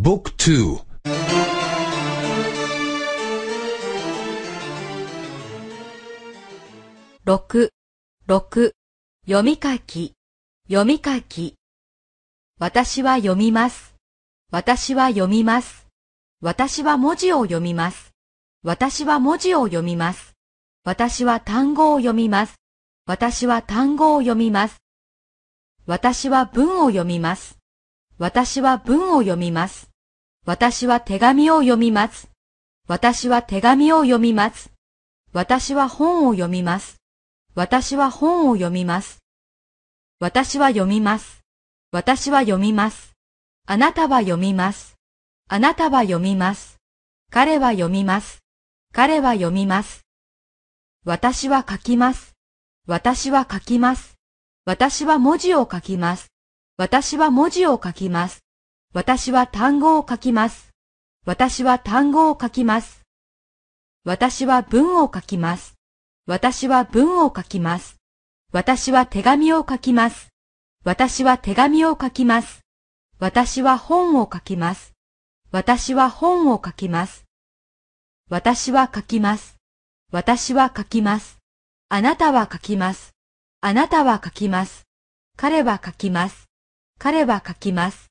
Book 2六六読み書き読み書き私は読みます私は読みます私は文字を読みます私は文字を読みます私は単語を読みます私は単語を読みます私は文を読みます私は文を読みます。私は手紙を読みます。私は手紙を読みます。私は本を読みます。私は本を読みます。私は読みます。私は読みます。あなたは読みます。あなたは読みます。彼は読みます。彼は読みます。私は書きます。私は書きます。私は文字を書きます。私は文字を書きます。私は単語を書きます。私は単語を書きます。私は文を書きます。私は文を書きます。私は手紙を書きます。私は手紙を書きます。私は本を書きます。私は本を書きます。私は書きます。私は書きます。あなたは書きます。あなたは書きます。彼は書きます。彼は書きます。